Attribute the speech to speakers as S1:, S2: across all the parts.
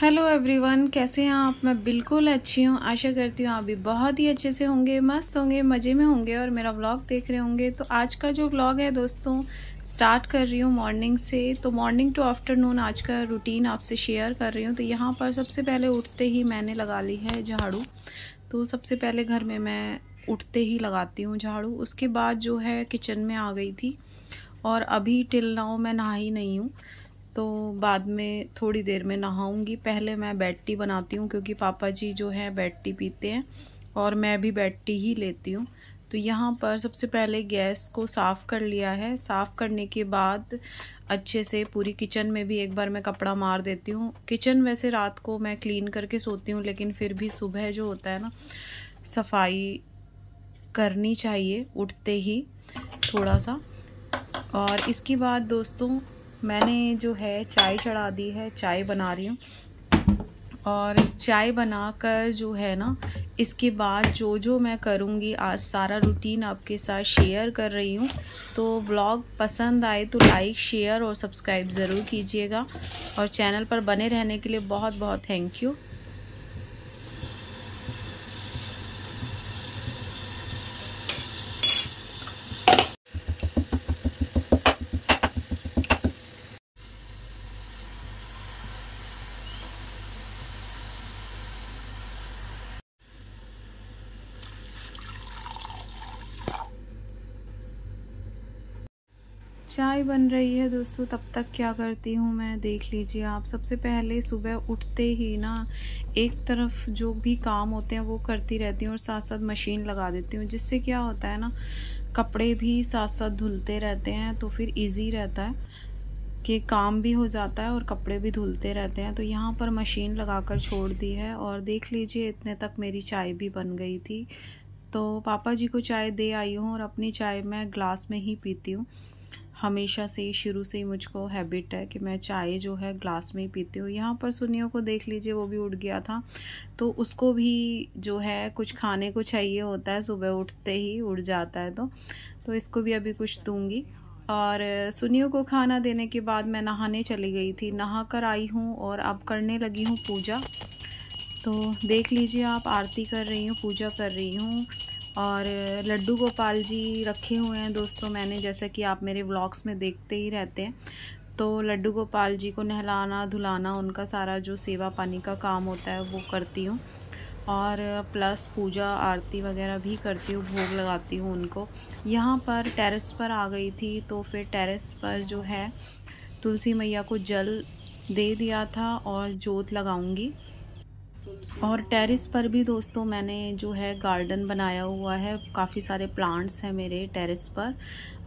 S1: hello everyone कैसे हैं आप मैं बिल्कुल अच्छी हूँ आशा करती हूँ आप भी बहुत ही अच्छे से होंगे मस्त होंगे मज़े में होंगे और मेरा व्लॉग देख रहे होंगे तो आज का जो व्लॉग है दोस्तों स्टार्ट कर रही हूँ मॉर्निंग से तो मॉर्निंग टू आफ्टरनून आज का रूटीन आपसे शेयर कर रही हूँ तो यहाँ पर सबसे पहले उठते ही मैंने लगा ली है झाड़ू तो सबसे पहले घर में मैं उठते ही लगाती हूँ झाड़ू उसके बाद जो है किचन में आ गई थी और अभी टिल नाव मैं नहा ही नहीं हूँ तो बाद में थोड़ी देर में नहाऊंगी पहले मैं बैट्टी बनाती हूँ क्योंकि पापा जी जो हैं बैट्टी पीते हैं और मैं भी बैट्टी ही लेती हूँ तो यहाँ पर सबसे पहले गैस को साफ़ कर लिया है साफ़ करने के बाद अच्छे से पूरी किचन में भी एक बार मैं कपड़ा मार देती हूँ किचन वैसे रात को मैं क्लीन करके सोती हूँ लेकिन फिर भी सुबह जो होता है ना सफाई करनी चाहिए उठते ही थोड़ा सा और इसके बाद दोस्तों मैंने जो है चाय चढ़ा दी है चाय बना रही हूँ और चाय बनाकर जो है ना इसके बाद जो जो मैं करूँगी आज सारा रूटीन आपके साथ शेयर कर रही हूँ तो ब्लॉग पसंद आए तो लाइक शेयर और सब्सक्राइब ज़रूर कीजिएगा और चैनल पर बने रहने के लिए बहुत बहुत थैंक यू चाय बन रही है दोस्तों तब तक क्या करती हूँ मैं देख लीजिए आप सबसे पहले सुबह उठते ही ना एक तरफ जो भी काम होते हैं वो करती रहती हूँ और साथ साथ मशीन लगा देती हूँ जिससे क्या होता है ना कपड़े भी साथ साथ धुलते रहते हैं तो फिर इजी रहता है कि काम भी हो जाता है और कपड़े भी धुलते रहते हैं तो यहाँ पर मशीन लगा कर छोड़ दी है और देख लीजिए इतने तक मेरी चाय भी बन गई थी तो पापा जी को चाय दे आई हूँ और अपनी चाय मैं ग्लास में ही पीती हूँ हमेशा से शुरू से ही मुझको हैबिट है कि मैं चाय जो है ग्लास में ही पीती हूँ यहाँ पर सुनियो को देख लीजिए वो भी उठ गया था तो उसको भी जो है कुछ खाने को चाहिए होता है सुबह उठते ही उठ जाता है तो तो इसको भी अभी कुछ दूँगी और सुनियो को खाना देने के बाद मैं नहाने चली गई थी नहा कर आई हूँ और अब करने लगी हूँ पूजा तो देख लीजिए आप आरती कर रही हूँ पूजा कर रही हूँ और लड्डू गोपाल जी रखे हुए हैं दोस्तों मैंने जैसा कि आप मेरे व्लॉग्स में देखते ही रहते हैं तो लड्डू गोपाल जी को नहलाना धुलाना उनका सारा जो सेवा पानी का काम होता है वो करती हूँ और प्लस पूजा आरती वगैरह भी करती हूँ भोग लगाती हूँ उनको यहाँ पर टेरेस पर आ गई थी तो फिर टेरेस पर जो है तुलसी मैया को जल दे दिया था और जोत लगाऊंगी और टेरेस पर भी दोस्तों मैंने जो है गार्डन बनाया हुआ है काफ़ी सारे प्लांट्स हैं मेरे टेरेस पर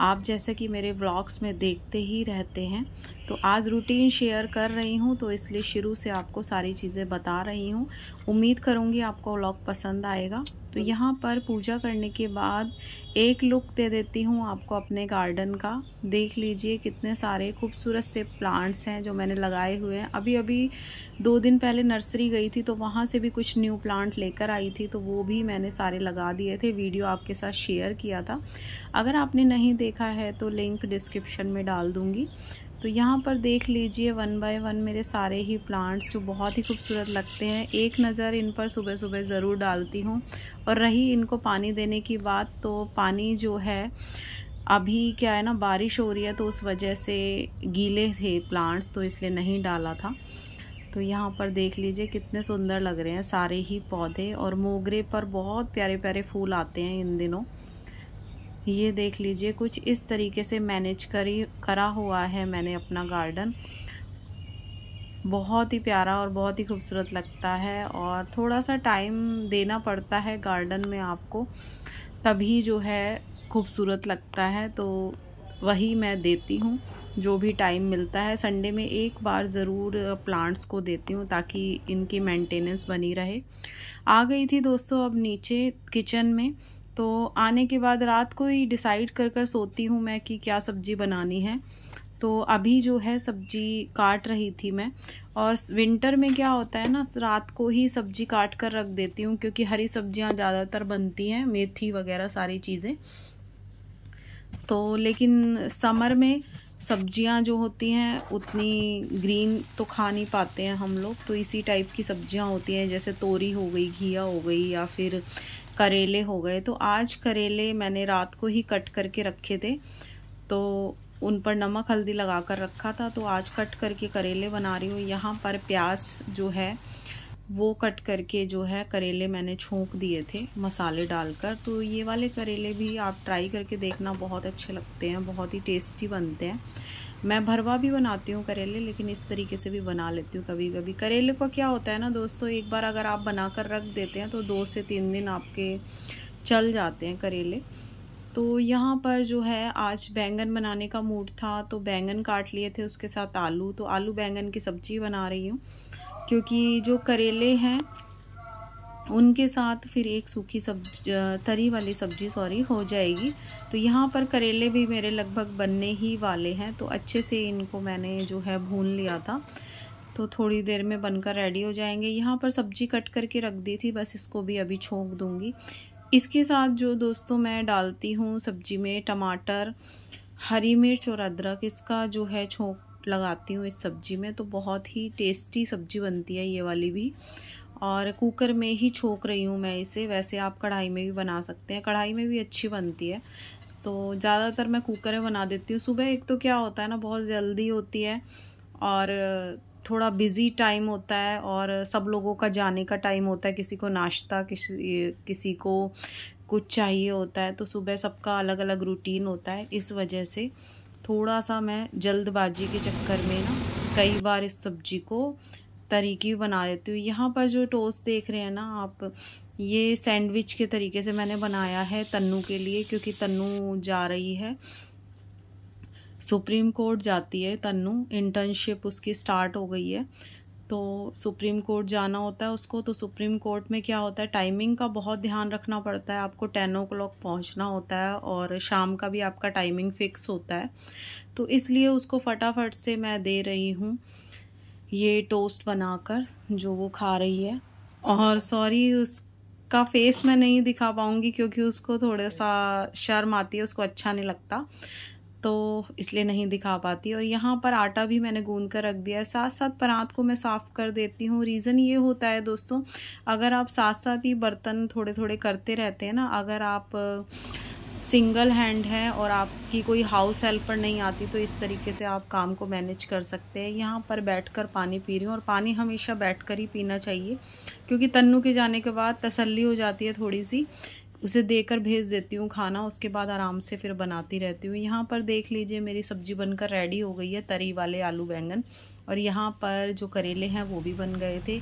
S1: आप जैसे कि मेरे व्लॉग्स में देखते ही रहते हैं तो आज रूटीन शेयर कर रही हूँ तो इसलिए शुरू से आपको सारी चीज़ें बता रही हूँ उम्मीद करूँगी आपको व्लॉग पसंद आएगा तो यहाँ पर पूजा करने के बाद एक लुक दे देती हूँ आपको अपने गार्डन का देख लीजिए कितने सारे खूबसूरत से प्लांट्स हैं जो मैंने लगाए हुए हैं अभी अभी दो दिन पहले नर्सरी गई थी तो वहाँ से भी कुछ न्यू प्लांट लेकर आई थी तो वो भी मैंने सारे लगा दिए थे वीडियो आपके साथ शेयर किया था अगर आपने नहीं देखा है तो लिंक डिस्क्रिप्शन में डाल दूँगी तो यहाँ पर देख लीजिए वन बाय वन मेरे सारे ही प्लांट्स जो बहुत ही खूबसूरत लगते हैं एक नज़र इन पर सुबह सुबह ज़रूर डालती हूँ और रही इनको पानी देने की बात तो पानी जो है अभी क्या है ना बारिश हो रही है तो उस वजह से गीले थे प्लांट्स तो इसलिए नहीं डाला था तो यहाँ पर देख लीजिए कितने सुंदर लग रहे हैं सारे ही पौधे और मोगरे पर बहुत प्यारे प्यारे फूल आते हैं इन दिनों ये देख लीजिए कुछ इस तरीके से मैनेज करी करा हुआ है मैंने अपना गार्डन बहुत ही प्यारा और बहुत ही खूबसूरत लगता है और थोड़ा सा टाइम देना पड़ता है गार्डन में आपको तभी जो है खूबसूरत लगता है तो वही मैं देती हूँ जो भी टाइम मिलता है संडे में एक बार ज़रूर प्लांट्स को देती हूँ ताकि इनकी मेंटेनेंस बनी रहे आ गई थी दोस्तों अब नीचे किचन में तो आने के बाद रात को ही डिसाइड कर कर सोती हूँ मैं कि क्या सब्ज़ी बनानी है तो अभी जो है सब्जी काट रही थी मैं और विंटर में क्या होता है ना रात को ही सब्जी काट कर रख देती हूँ क्योंकि हरी सब्जियाँ ज़्यादातर बनती हैं मेथी वगैरह सारी चीज़ें तो लेकिन समर में सब्जियाँ जो होती हैं उतनी ग्रीन तो खा नहीं पाते हैं हम लोग तो इसी टाइप की सब्ज़ियाँ होती हैं जैसे तोरी हो गई घिया हो गई या फिर करेले हो गए तो आज करेले मैंने रात को ही कट करके रखे थे तो उन पर नमक हल्दी लगा कर रखा था तो आज कट करके करेले बना रही हूँ यहाँ पर प्याज जो है वो कट करके जो है करेले मैंने छोंक दिए थे मसाले डालकर तो ये वाले करेले भी आप ट्राई करके देखना बहुत अच्छे लगते हैं बहुत ही टेस्टी बनते हैं मैं भरवा भी बनाती हूँ करेले लेकिन इस तरीके से भी बना लेती हूँ कभी कभी करेले का क्या होता है ना दोस्तों एक बार अगर आप बना कर रख देते हैं तो दो से तीन दिन आपके चल जाते हैं करेले तो यहाँ पर जो है आज बैंगन बनाने का मूड था तो बैंगन काट लिए थे उसके साथ आलू तो आलू बैंगन की सब्ज़ी बना रही हूँ क्योंकि जो करेले हैं उनके साथ फिर एक सूखी सब्जी तरी वाली सब्जी सॉरी हो जाएगी तो यहाँ पर करेले भी मेरे लगभग बनने ही वाले हैं तो अच्छे से इनको मैंने जो है भून लिया था तो थोड़ी देर में बनकर रेडी हो जाएंगे यहाँ पर सब्जी कट करके रख दी थी बस इसको भी अभी छोंक दूँगी इसके साथ जो दोस्तों मैं डालती हूँ सब्जी में टमाटर हरी मिर्च और अदरक इसका जो है छोंक लगाती हूँ इस सब्जी में तो बहुत ही टेस्टी सब्जी बनती है ये वाली भी और कुकर में ही छोक रही हूँ मैं इसे वैसे आप कढ़ाई में भी बना सकते हैं कढ़ाई में भी अच्छी बनती है तो ज़्यादातर मैं कुकर में बना देती हूँ सुबह एक तो क्या होता है ना बहुत जल्दी होती है और थोड़ा बिज़ी टाइम होता है और सब लोगों का जाने का टाइम होता है किसी को नाश्ता किसी किसी को कुछ चाहिए होता है तो सुबह सबका अलग अलग रूटीन होता है इस वजह से थोड़ा सा मैं जल्दबाजी के चक्कर में ना कई बार इस सब्ज़ी को तरीकी बना देती हूँ यहाँ पर जो टोस्ट देख रहे हैं ना आप ये सैंडविच के तरीके से मैंने बनाया है तन्नू के लिए क्योंकि तन्नू जा रही है सुप्रीम कोर्ट जाती है तन्नू इंटर्नशिप उसकी स्टार्ट हो गई है तो सुप्रीम कोर्ट जाना होता है उसको तो सुप्रीम कोर्ट में क्या होता है टाइमिंग का बहुत ध्यान रखना पड़ता है आपको टेन ओ क्लॉक पहुँचना होता है और शाम का भी आपका टाइमिंग फिक्स होता है तो इसलिए उसको फटाफट से मैं दे रही हूँ ये टोस्ट बनाकर जो वो खा रही है और सॉरी उसका फेस मैं नहीं दिखा पाऊँगी क्योंकि उसको थोड़ा सा शर्म आती है उसको अच्छा नहीं लगता तो इसलिए नहीं दिखा पाती और यहाँ पर आटा भी मैंने गूंद कर रख दिया है साथ साथ परात को मैं साफ़ कर देती हूँ रीज़न ये होता है दोस्तों अगर आप साथ साथ ही बर्तन थोड़े थोड़े करते रहते हैं ना अगर आप सिंगल हैंड है और आपकी कोई हाउस हेल्पर नहीं आती तो इस तरीके से आप काम को मैनेज कर सकते हैं यहाँ पर बैठकर पानी पी रही हूँ और पानी हमेशा बैठकर ही पीना चाहिए क्योंकि तन्नू के जाने के बाद तसल्ली हो जाती है थोड़ी सी उसे देकर भेज देती हूँ खाना उसके बाद आराम से फिर बनाती रहती हूँ यहाँ पर देख लीजिए मेरी सब्जी बनकर रेडी हो गई है तरी वाले आलू बैंगन और यहाँ पर जो करेले हैं वो भी बन गए थे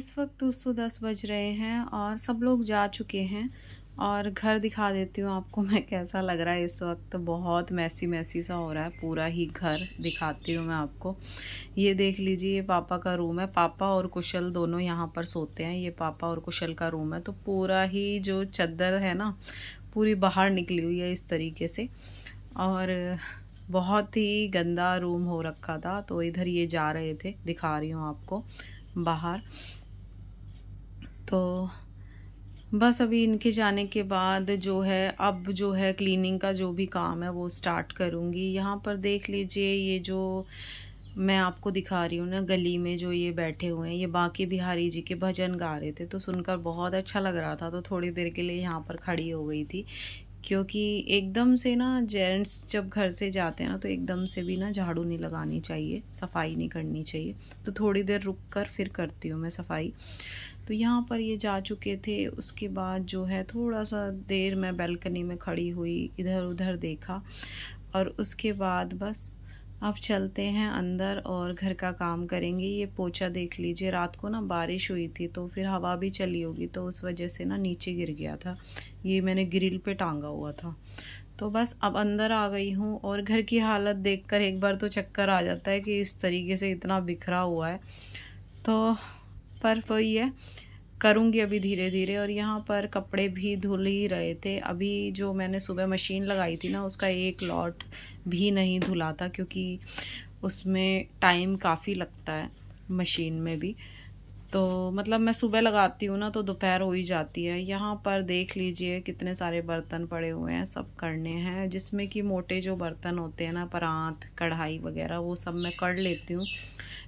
S1: इस वक्त सौ दस बज रहे हैं और सब लोग जा चुके हैं और घर दिखा देती हूँ आपको मैं कैसा लग रहा है इस वक्त बहुत मैसी मैसी सा हो रहा है पूरा ही घर दिखाती हूँ मैं आपको ये देख लीजिए ये पापा का रूम है पापा और कुशल दोनों यहाँ पर सोते हैं ये पापा और कुशल का रूम है तो पूरा ही जो चद्दर है ना पूरी बाहर निकली हुई है इस तरीके से और बहुत ही गंदा रूम हो रखा था तो इधर ये जा रहे थे दिखा रही हूँ आपको बाहर तो बस अभी इनके जाने के बाद जो है अब जो है क्लीनिंग का जो भी काम है वो स्टार्ट करूँगी यहाँ पर देख लीजिए ये जो मैं आपको दिखा रही हूँ ना गली में जो ये बैठे हुए हैं ये बाकी बिहारी जी के भजन गा रहे थे तो सुनकर बहुत अच्छा लग रहा था तो थोड़ी देर के लिए यहाँ पर खड़ी हो गई थी क्योंकि एकदम से ना जेंट्स जब घर से जाते हैं ना तो एकदम से भी ना झाड़ू नहीं लगानी चाहिए सफाई नहीं करनी चाहिए तो थोड़ी देर रुक कर फिर करती हूँ मैं सफाई तो यहाँ पर ये जा चुके थे उसके बाद जो है थोड़ा सा देर मैं बैल्कनी में खड़ी हुई इधर उधर देखा और उसके बाद बस अब चलते हैं अंदर और घर का काम करेंगे ये पोछा देख लीजिए रात को ना बारिश हुई थी तो फिर हवा भी चली होगी तो उस वजह से ना नीचे गिर गया था ये मैंने ग्रिल पे टांगा हुआ था तो बस अब अंदर आ गई हूँ और घर की हालत देखकर एक बार तो चक्कर आ जाता है कि इस तरीके से इतना बिखरा हुआ है तो पर वही है करूँगी अभी धीरे धीरे और यहाँ पर कपड़े भी धुल ही रहे थे अभी जो मैंने सुबह मशीन लगाई थी ना उसका एक लॉट भी नहीं धुला था क्योंकि उसमें टाइम काफ़ी लगता है मशीन में भी तो मतलब मैं सुबह लगाती हूँ ना तो दोपहर हो ही जाती है यहाँ पर देख लीजिए कितने सारे बर्तन पड़े हुए हैं सब करने हैं जिसमें कि मोटे जो बर्तन होते हैं ना परात कढ़ाई वगैरह वो सब मैं कर लेती हूँ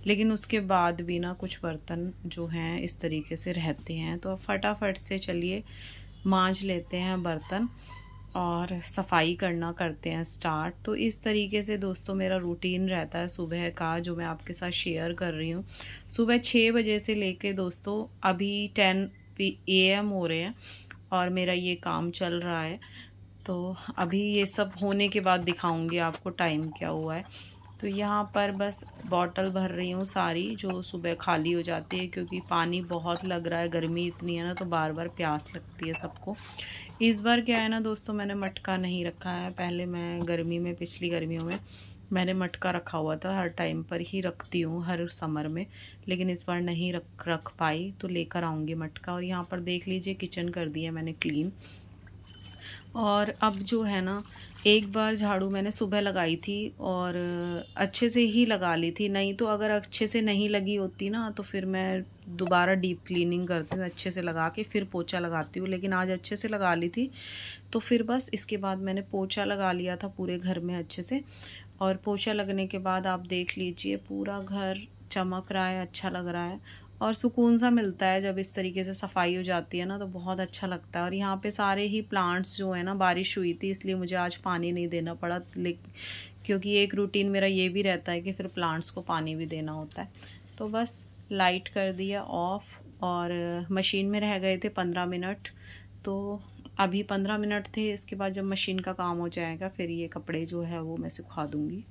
S1: लेकिन उसके बाद भी ना कुछ बर्तन जो हैं इस तरीके से रहते हैं तो फटाफट से चलिए मांझ लेते हैं बर्तन और सफाई करना करते हैं स्टार्ट तो इस तरीके से दोस्तों मेरा रूटीन रहता है सुबह का जो मैं आपके साथ शेयर कर रही हूँ सुबह छः बजे से लेके दोस्तों अभी टेन ए एम हो रहे हैं और मेरा ये काम चल रहा है तो अभी ये सब होने के बाद दिखाऊंगी आपको टाइम क्या हुआ है तो यहाँ पर बस बॉटल भर रही हूँ सारी जो सुबह खाली हो जाती है क्योंकि पानी बहुत लग रहा है गर्मी इतनी है ना तो बार बार प्यास लगती है सबको इस बार क्या है ना दोस्तों मैंने मटका नहीं रखा है पहले मैं गर्मी में पिछली गर्मियों में मैंने मटका रखा हुआ था हर टाइम पर ही रखती हूँ हर समर में लेकिन इस बार नहीं रख रख पाई तो लेकर आऊँगी मटका और यहाँ पर देख लीजिए किचन कर दिया मैंने क्लीन और अब जो है ना एक बार झाड़ू मैंने सुबह लगाई थी और अच्छे से ही लगा ली थी नहीं तो अगर अच्छे से नहीं लगी होती ना तो फिर मैं दोबारा डीप क्लीनिंग करती हूँ अच्छे से लगा के फिर पोछा लगाती हूँ लेकिन आज अच्छे से लगा ली थी तो फिर बस इसके बाद मैंने पोछा लगा लिया था पूरे घर में अच्छे से और पोछा लगने के बाद आप देख लीजिए पूरा घर चमक रहा है अच्छा लग रहा है और सुकून सा मिलता है जब इस तरीके से सफाई हो जाती है ना तो बहुत अच्छा लगता है और यहाँ पे सारे ही प्लांट्स जो है ना बारिश हुई थी इसलिए मुझे आज पानी नहीं देना पड़ा क्योंकि एक रूटीन मेरा ये भी रहता है कि फिर प्लांट्स को पानी भी देना होता है तो बस लाइट कर दिया ऑफ़ और मशीन में रह गए थे पंद्रह मिनट तो अभी पंद्रह मिनट थे इसके बाद जब मशीन का काम हो जाएगा फिर ये कपड़े जो है वो मैं सुखा दूँगी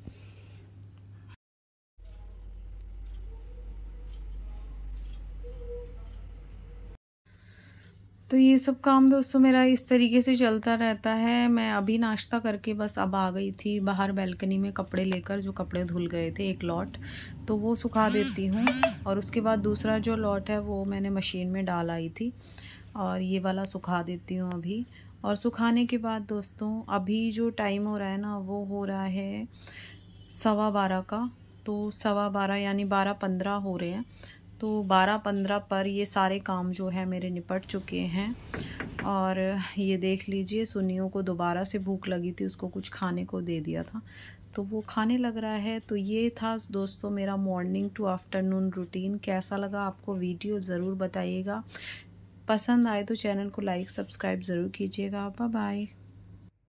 S1: तो ये सब काम दोस्तों मेरा इस तरीके से चलता रहता है मैं अभी नाश्ता करके बस अब आ गई थी बाहर बैल्कनी में कपड़े लेकर जो कपड़े धुल गए थे एक लॉट तो वो सुखा देती हूँ और उसके बाद दूसरा जो लॉट है वो मैंने मशीन में डाल आई थी और ये वाला सुखा देती हूँ अभी और सुखाने के बाद दोस्तों अभी जो टाइम हो रहा है ना वो हो रहा है सवा बारह का तो सवा बारह यानी बारह पंद्रह हो रहे हैं तो बारह पंद्रह पर ये सारे काम जो है मेरे निपट चुके हैं और ये देख लीजिए सुनियों को दोबारा से भूख लगी थी उसको कुछ खाने को दे दिया था तो वो खाने लग रहा है तो ये था दोस्तों मेरा मॉर्निंग टू आफ्टरनून रूटीन कैसा लगा आपको वीडियो ज़रूर बताइएगा पसंद आए तो चैनल को लाइक सब्सक्राइब ज़रूर कीजिएगा बाय बाय